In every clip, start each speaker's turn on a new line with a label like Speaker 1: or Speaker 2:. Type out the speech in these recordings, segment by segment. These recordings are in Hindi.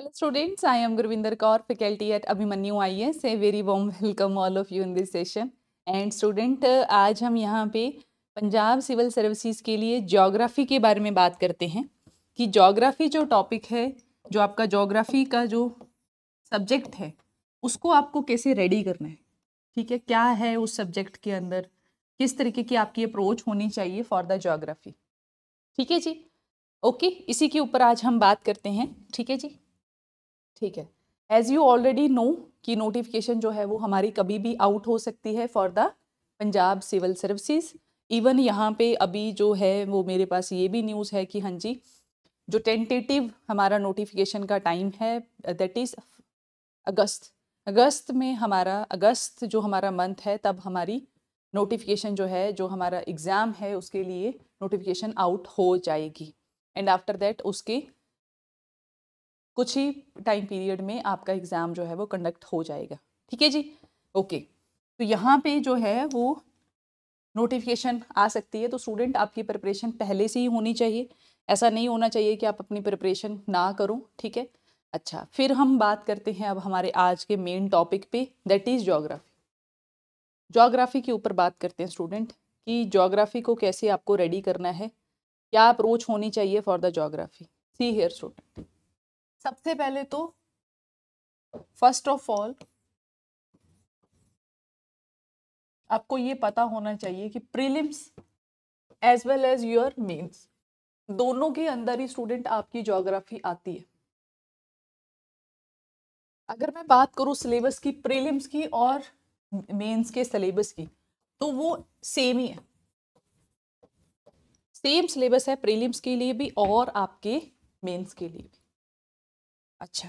Speaker 1: hello students I am Gurvinder Kaur faculty at
Speaker 2: Abhimanyu I S a very warm welcome all of you in this session and student आज हम यहाँ पे पंजाब सिविल सर्विसेज के लिए जोग्राफ़ी के बारे में बात करते हैं कि जोग्राफ़ी जो टॉपिक है जो आपका जोग्राफ़ी का जो सब्जेक्ट है उसको आपको कैसे रेडी करना है ठीक है क्या है उस सब्जेक्ट के अंदर किस तरीके की आपकी अप्रोच होनी चाहिए फॉर द जोग्राफ़ी ठीक है जी ओके इसी के ऊपर आज हम बात करते हैं ठीक है जी ठीक है एज़ यू ऑलरेडी नो कि नोटिफिकेशन जो है वो हमारी कभी भी आउट हो सकती है for the Punjab civil services even यहाँ पे अभी जो है वो मेरे पास ये भी न्यूज़ है कि हाँ जी जो टेंटेटिव हमारा नोटिफिकेशन का टाइम है दैट इज़ अगस्त अगस्त में हमारा अगस्त जो हमारा मंथ है तब हमारी नोटिफिकेशन जो है जो हमारा एग्ज़ाम है उसके लिए नोटिफिकेशन आउट हो जाएगी एंड आफ्टर दैट उसके कुछ ही टाइम पीरियड में आपका एग्ज़ाम जो है वो कंडक्ट हो जाएगा ठीक है जी ओके तो यहाँ पे जो है वो नोटिफिकेशन आ सकती है तो स्टूडेंट आपकी प्रिपरेशन पहले से ही होनी चाहिए ऐसा नहीं होना चाहिए कि आप अपनी प्रिपरेशन ना करो ठीक है अच्छा फिर हम बात करते हैं अब हमारे आज के मेन टॉपिक पे दैट इज़ जोग्राफ़ी जोग्राफ़ी के ऊपर बात करते हैं स्टूडेंट कि जोग्राफ़ी को कैसे आपको रेडी करना है क्या अप्रोच होनी चाहिए for the geography see here student सबसे पहले तो फर्स्ट ऑफ ऑल आपको ये पता होना चाहिए कि prelims as well as your mains दोनों के अंदर ही स्टूडेंट आपकी ज्योग्राफी आती है अगर मैं बात करूँ सिलेबस की प्रीलिम्स की और मेंस के सिलेबस की तो वो सेम ही है सेम सिलेबस है प्रीलिम्स के लिए भी और आपके मेंस के लिए भी अच्छा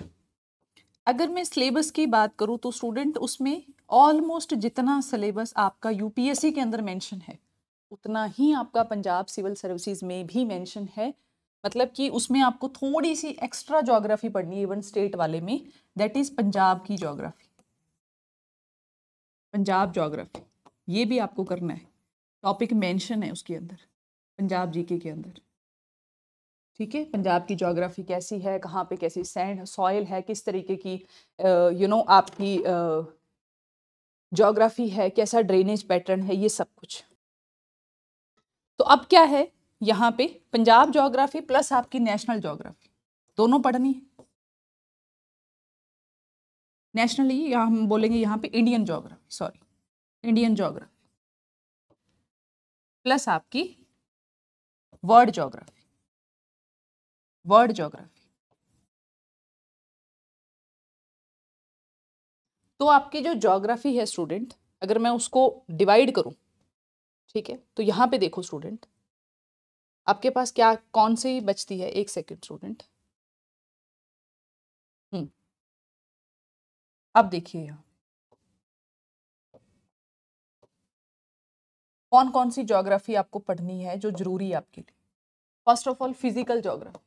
Speaker 2: अगर मैं सिलेबस की बात करूँ तो स्टूडेंट उसमें ऑलमोस्ट जितना सिलेबस आपका यूपीएससी के अंदर मेंशन है उतना ही आपका पंजाब सिविल सर्विसेज में भी मेंशन है मतलब कि उसमें आपको थोड़ी सी एक्स्ट्रा जोग्राफी पढ़नी है इवन स्टेट वाले में दैट इज़ पंजाब की जोग्राफी पंजाब जोग्राफी ये भी आपको करना है टॉपिक मेंशन है उसके अंदर पंजाब जीके के अंदर ठीक है पंजाब की जोग्राफ़ी कैसी है कहाँ पे कैसी सैंड सॉइल है किस तरीके की यू नो आपकी जोग्राफ़ी है कैसा ड्रेनेज पैटर्न है ये सब कुछ
Speaker 1: तो अब क्या है यहाँ पे पंजाब जोग्राफ़ी प्लस आपकी नेशनल जोग्राफ़ी दोनों पढ़नी है नेशनली यहाँ हम बोलेंगे यहाँ पे Indian geography sorry Indian geography plus आपकी वर्ल्ड जोग्राफी वर्ल्ड जोग्राफी तो आपकी जो जोग्राफी है स्टूडेंट अगर मैं उसको डिवाइड करूं ठीक है तो यहां पे देखो स्टूडेंट आपके पास क्या कौन सी बचती है एक सेकंड स्टूडेंट हम्म अब देखिए यहाँ
Speaker 2: कौन कौन सी ज्योग्राफी आपको पढ़नी है जो जरूरी है आपके लिए first of all physical geography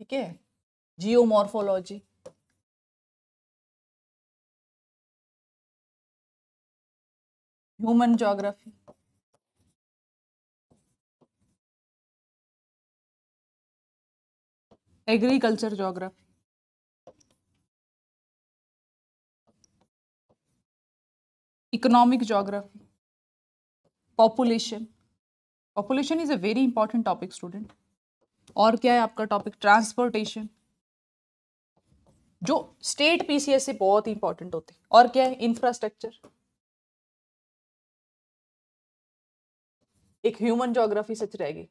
Speaker 1: ठीक है geomorphology human geography agriculture geography economic geography population population is a very important
Speaker 2: topic student और क्या है आपका टॉपिक ट्रांसपोर्टेशन जो स्टेट पीसीएस से बहुत ही इंपॉर्टेंट होते हैं और क्या है इंफ्रास्ट्रक्चर एक ह्यूमन जोग्राफी सच रहेगी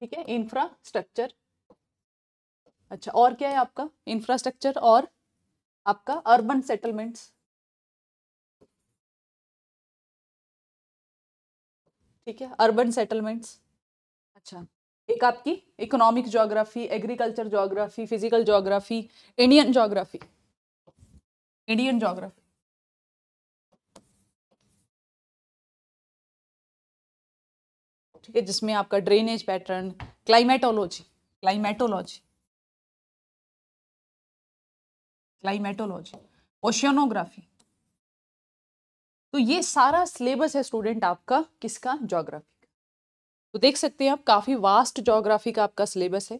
Speaker 2: ठीक है इंफ्रास्ट्रक्चर अच्छा और क्या है आपका इंफ्रास्ट्रक्चर और
Speaker 1: आपका अर्बन सेटलमेंट्स ठीक है अर्बन सेटलमेंट्स अच्छा
Speaker 2: एक आपकी economic geography agriculture geography physical geography Indian geography
Speaker 1: Indian geography ठीक है जिसमें आपका drainage pattern climatology climatology climatology oceanography तो ये सारा
Speaker 2: सिलेबस है स्टूडेंट आपका किसका ज्योग्राफी तो देख सकते हैं आप काफ़ी वास्ट जोग्राफी का आपका सिलेबस है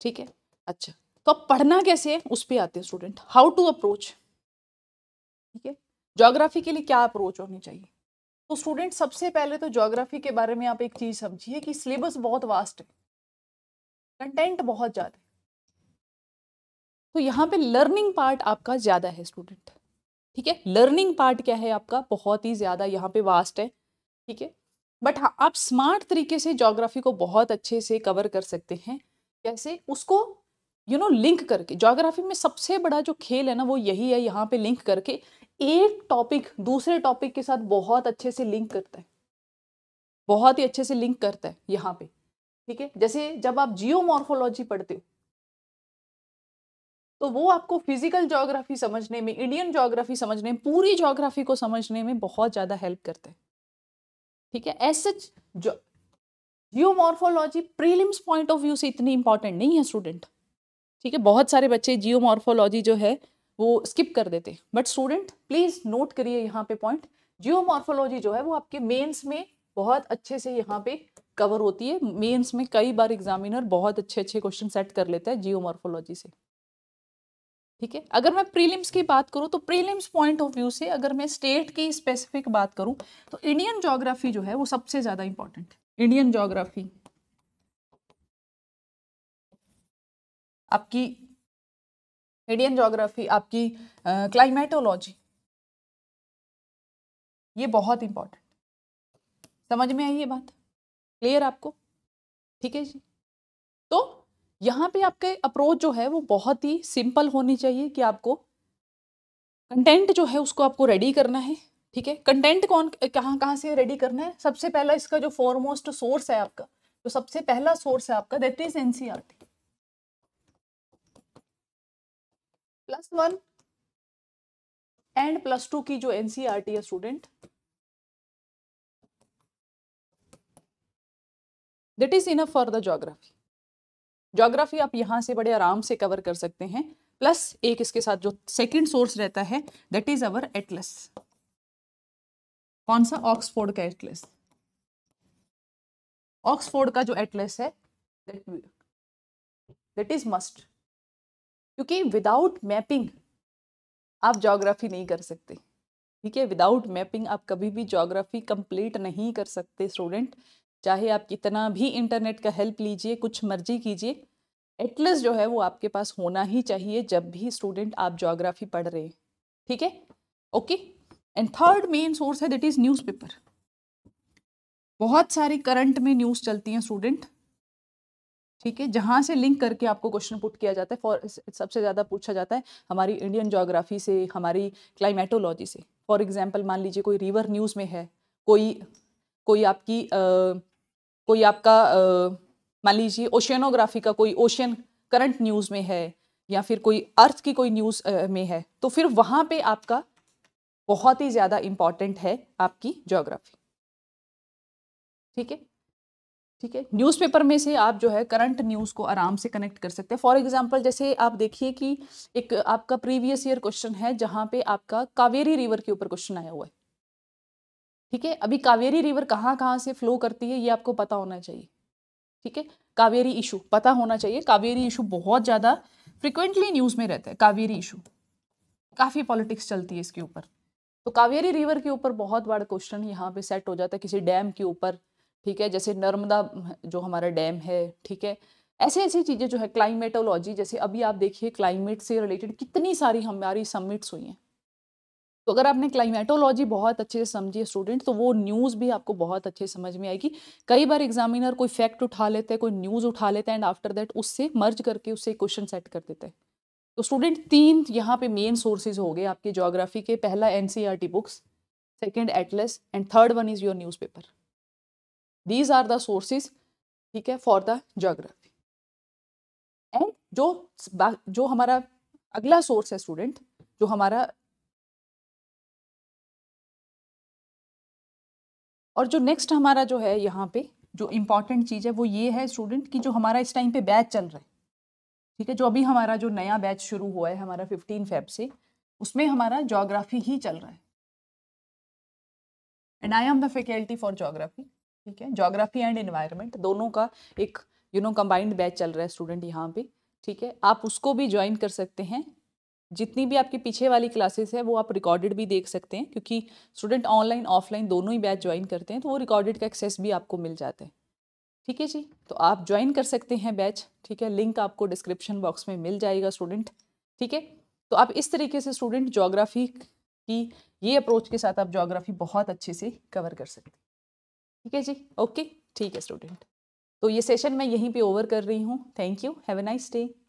Speaker 2: ठीक है अच्छा तो अब पढ़ना कैसे है उस पर आते हैं स्टूडेंट हाउ टू अप्रोच ठीक है जोग्राफी के लिए क्या अप्रोच होनी चाहिए तो स्टूडेंट सबसे पहले तो जोग्राफी के बारे में आप एक चीज़ समझिए कि सिलेबस बहुत वास्ट है कंटेंट बहुत ज़्यादा है तो यहाँ पे लर्निंग पार्ट आपका ज़्यादा है स्टूडेंट ठीक है लर्निंग पार्ट क्या है आपका बहुत ही ज़्यादा यहाँ पे वास्ट है ठीक है बट हाँ आप स्मार्ट तरीके से जोग्राफी को बहुत अच्छे से कवर कर सकते हैं कैसे उसको यू नो लिंक करके जोग्राफी में सबसे बड़ा जो खेल है ना वो यही है यहाँ पे लिंक करके एक टॉपिक दूसरे टॉपिक के साथ बहुत अच्छे से लिंक करता है बहुत ही अच्छे से लिंक करता है यहाँ पे ठीक है जैसे जब आप जियोमॉर्फोलॉजी पढ़ते हो तो वो आपको फिजिकल जोग्राफी समझने में इंडियन जोग्राफी समझने में पूरी जोग्राफी को समझने में बहुत ज़्यादा हेल्प करता है ठीक है एज सच जो geomorphology prelims point of view से इतनी इंपॉर्टेंट नहीं है स्टूडेंट ठीक है बहुत सारे बच्चे जियोमॉर्फोलॉजी जो है वो स्किप कर देते हैं बट स्टूडेंट प्लीज़ नोट करिए यहाँ पे पॉइंट जियोमॉर्फोलॉजी जो है वो आपके मेन्स में बहुत अच्छे से यहाँ पे कवर होती है मेन्स में कई बार एग्जामिनर बहुत अच्छे अच्छे क्वेश्चन सेट कर हैं जियो जियोमॉर्फोलॉजी से ठीक है अगर मैं प्रीलिम्स की बात करूँ तो प्रीलिम्स पॉइंट ऑफ व्यू से अगर मैं स्टेट की स्पेसिफिक बात करूँ तो इंडियन जोग्राफी जो है वो सबसे ज़्यादा इंपॉर्टेंट है इंडियन जोग्राफी
Speaker 1: आपकी इंडियन जोग्राफी आपकी क्लाइमेटोलॉजी ये बहुत
Speaker 2: इंपॉर्टेंट समझ में आई ये बात क्लियर आपको ठीक है जी तो यहाँ पे आपके अप्रोच जो है वो बहुत ही सिंपल होनी चाहिए कि आपको कंटेंट जो है उसको आपको रेडी करना है ठीक है कंटेंट कौन कहाँ कहाँ से रेडी करना है सबसे पहला इसका जो फॉरमोस्ट सोर्स है आपका जो सबसे पहला सोर्स है आपका that is T plus one and plus two की जो एन सी आर टी है student that is enough for the geography geography आप यहाँ से बड़े आराम से कवर कर सकते हैं प्लस एक इसके साथ जो सेकेंड सोर्स रहता है दैट इज अवर एटलस कौन सा ऑक्सफोर्ड का एटलस ऑक्सफोर्ड का जो एटलस है दैट इज मस्ट क्योंकि विदाउट मैपिंग आप जोग्राफी नहीं कर सकते ठीक है विदाउट मैपिंग आप कभी भी ज्योग्राफी कंप्लीट नहीं कर सकते स्टूडेंट चाहे आप कितना भी इंटरनेट का हेल्प लीजिए कुछ मर्जी कीजिए एटलस जो है वो आपके पास होना ही चाहिए जब भी स्टूडेंट आप जोग्राफी पढ़ रहे हैं ठीक है okay and third main source है दैट इज़ न्यूज़पेपर बहुत सारी करंट में न्यूज़ चलती हैं स्टूडेंट ठीक है जहाँ से लिंक करके आपको क्वेश्चन पुट किया जाता है फॉर सबसे ज़्यादा पूछा जाता है हमारी इंडियन जोग्राफी से हमारी क्लाइमेटोलॉजी से फॉर एग्जाम्पल मान लीजिए कोई रिवर न्यूज़ में है कोई कोई आपकी कोई आपका मान लीजिए ओशियनोग्राफी का कोई ओशियन करंट न्यूज़ में है या फिर कोई अर्थ की कोई न्यूज़ में है तो फिर वहाँ पे आपका बहुत ही ज़्यादा इंपॉर्टेंट है आपकी जोग्राफी ठीक है ठीक है न्यूज़पेपर में से आप जो है करंट न्यूज़ को आराम से कनेक्ट कर सकते हैं फॉर एग्जांपल जैसे आप देखिए कि एक आपका प्रीवियस ईयर क्वेश्चन है जहाँ पे आपका कावेरी रिवर के ऊपर क्वेश्चन आया हुआ है ठीक है अभी कावेरी रिवर कहाँ कहाँ से फ्लो करती है ये आपको पता होना चाहिए ठीक है कावेरी इशू पता होना चाहिए कावेरी इशू बहुत ज़्यादा फ्रिक्वेंटली न्यूज़ में रहता है कावेरी इशू काफ़ी पॉलिटिक्स चलती है इसके ऊपर तो कावेरी रिवर के ऊपर बहुत बड़ा क्वेश्चन यहाँ पे सेट हो जाता है किसी डैम के ऊपर ठीक है जैसे नर्मदा जो हमारा डैम है ठीक है ऐसी ऐसी चीज़ें जो है क्लाइमेटोलॉजी जैसे अभी आप देखिए क्लाइमेट से रिलेटेड कितनी सारी हमारी सबमिट्स हुई हैं तो अगर आपने क्लाइमेटोलॉजी बहुत अच्छे से समझी है स्टूडेंट तो वो न्यूज़ भी आपको बहुत अच्छे से समझ में आएगी कई बार एग्जामिनर कोई फैक्ट उठा लेते हैं कोई न्यूज़ उठा लेते हैं एंड आफ्टर दैट उससे मर्ज करके उससे क्वेश्चन सेट कर देते हैं तो स्टूडेंट तीन यहाँ पे मेन सोर्सेज हो गए आपके जोग्राफी के पहला N books second atlas and third one is your news these are the sources ठीक है फॉर द
Speaker 1: जोग्राफी एंड जो जो हमारा अगला सोर्स है स्टूडेंट जो हमारा और जो नेक्स्ट हमारा जो है यहाँ पे जो इम्पॉर्टेंट चीज़ है वो ये है स्टूडेंट
Speaker 2: कि जो हमारा इस टाइम पे बैच चल रहा है ठीक है जो अभी हमारा जो नया बैच शुरू हुआ है हमारा फिफ्टीन फेब से उसमें हमारा जोग्राफी ही चल रहा है and I am the faculty for geography ठीक है जोग्राफी एंड इन्वायरमेंट दोनों का एक यू नो कम्बाइंड बैच चल रहा है स्टूडेंट यहाँ पे ठीक है आप उसको भी ज्वाइन कर सकते हैं जितनी भी आपके पीछे वाली क्लासेस है वो आप रिकॉर्डेड भी देख सकते हैं क्योंकि स्टूडेंट ऑनलाइन ऑफलाइन दोनों ही बैच ज्वाइन करते हैं तो वो रिकॉर्डेड का एक्सेस भी आपको मिल जाता है ठीक है जी तो आप ज्वाइन कर सकते हैं बैच ठीक है लिंक आपको डिस्क्रिप्शन बॉक्स में मिल जाएगा स्टूडेंट ठीक है तो आप इस तरीके से स्टूडेंट जोग्राफी की ये अप्रोच के साथ आप जोग्राफी बहुत अच्छे से कवर कर सकते हैं ठीक है जी ओके ठीक है स्टूडेंट तो ये सेशन मैं यहीं पे
Speaker 1: ओवर कर रही हूँ thank you have a nice day